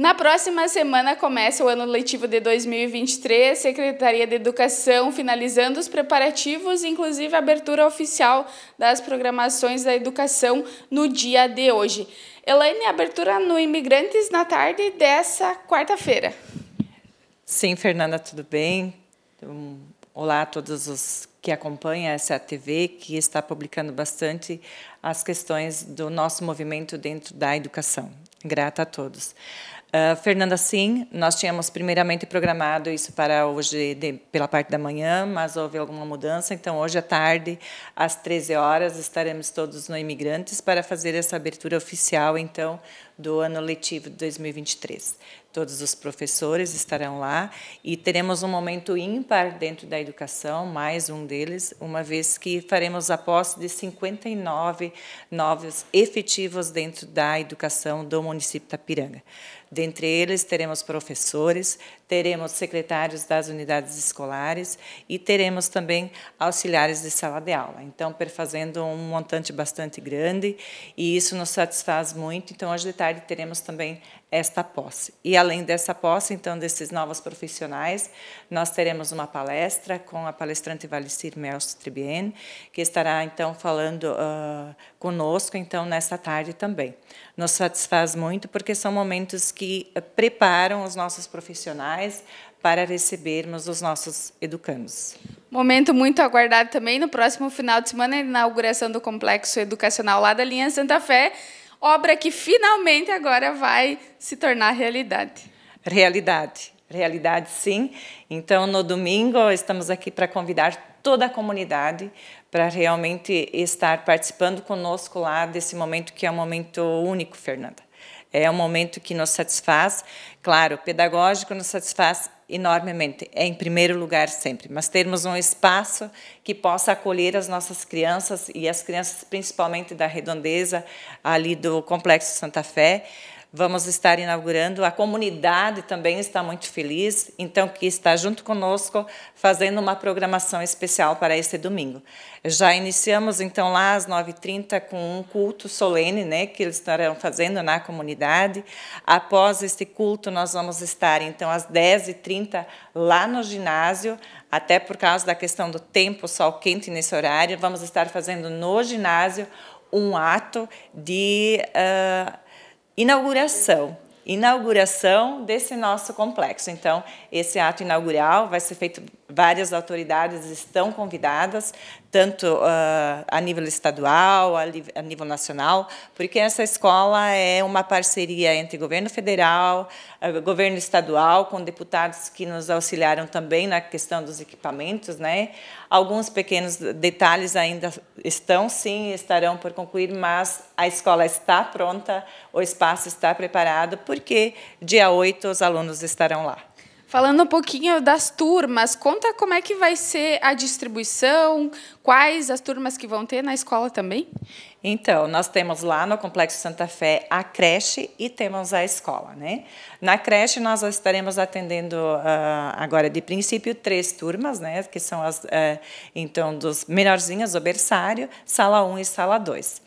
Na próxima semana começa o ano letivo de 2023, Secretaria de Educação finalizando os preparativos, inclusive a abertura oficial das programações da educação no dia de hoje. Elaine, abertura no Imigrantes na tarde dessa quarta-feira. Sim, Fernanda, tudo bem? Olá a todos os que acompanham essa TV, que está publicando bastante as questões do nosso movimento dentro da educação. Grata a todos. Uh, Fernanda, sim, nós tínhamos primeiramente programado isso para hoje de, pela parte da manhã, mas houve alguma mudança, então hoje à tarde, às 13 horas, estaremos todos no Imigrantes para fazer essa abertura oficial, então, do ano letivo de 2023. Todos os professores estarão lá e teremos um momento ímpar dentro da educação, mais um deles, uma vez que faremos a posse de 59 novos efetivos dentro da educação do município de Tapiranga. Dentre eles, teremos professores, teremos secretários das unidades escolares e teremos também auxiliares de sala de aula. Então, perfazendo um montante bastante grande, e isso nos satisfaz muito. Então, os detalhes tarde teremos também esta posse. E além dessa posse, então, desses novos profissionais, nós teremos uma palestra com a palestrante Valicir Melso Tribien, que estará, então, falando uh, conosco, então, nesta tarde também. Nos satisfaz muito, porque são momentos que ah, preparam os nossos profissionais para recebermos os nossos educandos. Momento muito aguardado também no próximo final de semana, a inauguração do Complexo Educacional lá da Linha Santa Fé, obra que finalmente agora vai se tornar realidade. Realidade, realidade sim. Então, no domingo, estamos aqui para convidar toda a comunidade para realmente estar participando conosco lá desse momento que é um momento único, Fernanda. É um momento que nos satisfaz, claro, pedagógico nos satisfaz enormemente, é em primeiro lugar sempre, mas termos um espaço que possa acolher as nossas crianças e as crianças principalmente da redondeza ali do Complexo Santa Fé, vamos estar inaugurando. A comunidade também está muito feliz, então, que está junto conosco fazendo uma programação especial para este domingo. Já iniciamos, então, lá às 9h30 com um culto solene, né, que eles estarão fazendo na comunidade. Após este culto, nós vamos estar, então, às 10h30 lá no ginásio, até por causa da questão do tempo, sol quente nesse horário, vamos estar fazendo no ginásio um ato de. Uh, inauguração. Inauguração desse nosso complexo. Então, esse ato inaugural vai ser feito, várias autoridades estão convidadas, tanto uh, a nível estadual, a, a, nível nacional, porque essa escola é uma parceria entre governo federal, uh, governo estadual, com deputados que nos auxiliaram também na questão dos equipamentos, né? Alguns pequenos detalhes ainda estão, sim, estarão por concluir, mas a escola está pronta, o espaço está preparado, porque dia 8 os alunos estarão lá. Falando um pouquinho das turmas, conta como é que vai ser a distribuição, quais as turmas que vão ter na escola também? Então, nós temos lá no Complexo Santa Fé a creche e temos a escola, né? Na creche nós estaremos atendendo uh, agora de princípio três turmas, né? Que são as, uh, então, dos menorzinhos, o berçário, sala 1 um e sala 2.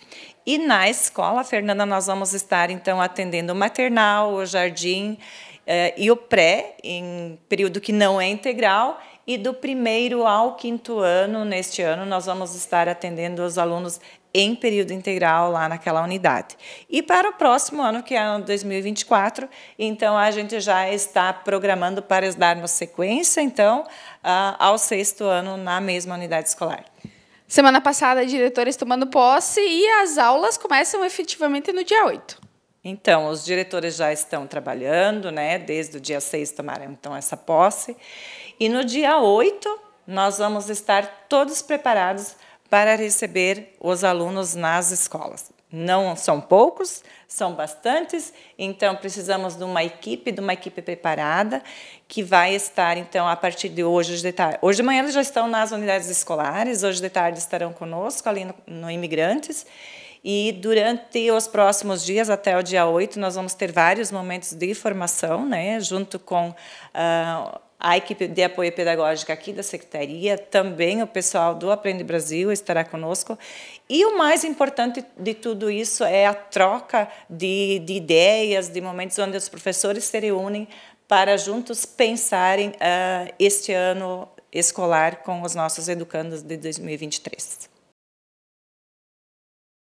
E na escola, Fernanda, nós vamos estar então atendendo o maternal, o jardim eh, e o pré, em período que não é integral, e do primeiro ao quinto ano, neste ano, nós vamos estar atendendo os alunos em período integral lá naquela unidade. E para o próximo ano, que é 2024, então a gente já está programando para darmos sequência, então, ah, ao sexto ano na mesma unidade escolar. Semana passada, diretores tomando posse e as aulas começam efetivamente no dia 8. Então, os diretores já estão trabalhando, né? Desde o dia 6 tomaram então essa posse. E no dia 8, nós vamos estar todos preparados para receber os alunos nas escolas. Não são poucos, são bastantes, então precisamos de uma equipe, de uma equipe preparada, que vai estar, então, a partir de hoje de tarde. Hoje de manhã eles já estão nas unidades escolares, hoje de tarde estarão conosco ali no, no Imigrantes. E durante os próximos dias, até o dia 8, nós vamos ter vários momentos de formação, né, junto com uh, a equipe de apoio pedagógico aqui da Secretaria, também o pessoal do Aprende Brasil estará conosco. E o mais importante de tudo isso é a troca de, de ideias, de momentos onde os professores se reúnem para juntos pensarem uh, este ano escolar com os nossos educandos de 2023.